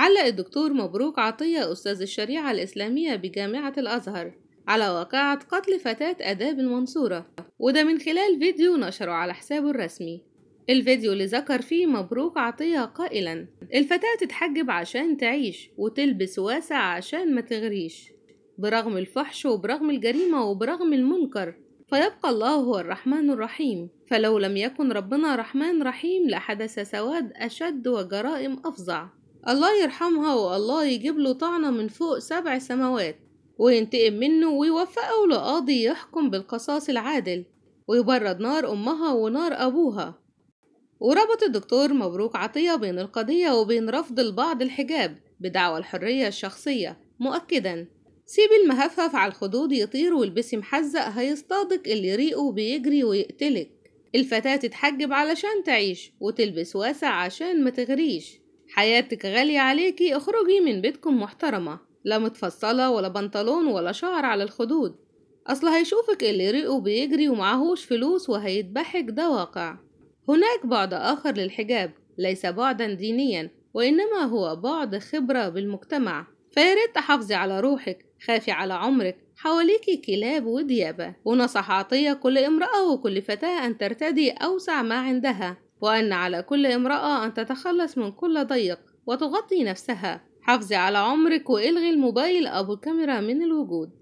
علق الدكتور مبروك عطية أستاذ الشريعة الإسلامية بجامعة الأزهر على واقعة قتل فتاة آداب المنصورة وده من خلال فيديو نشره على حسابه الرسمي الفيديو اللي ذكر فيه مبروك عطية قائلا الفتاة تتحجب عشان تعيش وتلبس واسع عشان ما تغريش برغم الفحش وبرغم الجريمة وبرغم المنكر فيبقى الله هو الرحمن الرحيم فلو لم يكن ربنا رحمن رحيم لحدث سواد أشد وجرائم أفظع الله يرحمها والله يجيب له طعنة من فوق سبع سماوات وينتقم منه ويوفقه لقاضي يحكم بالقصاص العادل ويبرد نار أمها ونار أبوها وربط الدكتور مبروك عطية بين القضية وبين رفض البعض الحجاب بدعوى الحرية الشخصية مؤكدا سيبي المهفف على الخدود يطير والبسي محزق هيصطادك اللي ريقه بيجري ويقتلك الفتاة تتحجب علشان تعيش وتلبس واسع عشان ما تغريش حياتك غالية عليكي اخرجي من بيتكم محترمة لا متفصلة ولا بنطلون ولا شعر على الخدود أصل هيشوفك اللي ريقه بيجري ومعهوش فلوس وهيتبحك ده واقع هناك بعد آخر للحجاب ليس بعدا دينيا وإنما هو بعد خبرة بالمجتمع فياريت تحافظي على روحك خافي على عمرك حواليكي كلاب وديابة ونصح عطية كل امرأة وكل فتاة أن ترتدي أوسع ما عندها وأن على كل امرأة أن تتخلص من كل ضيق وتغطي نفسها حافظي على عمرك وإلغي الموبايل أو الكاميرا من الوجود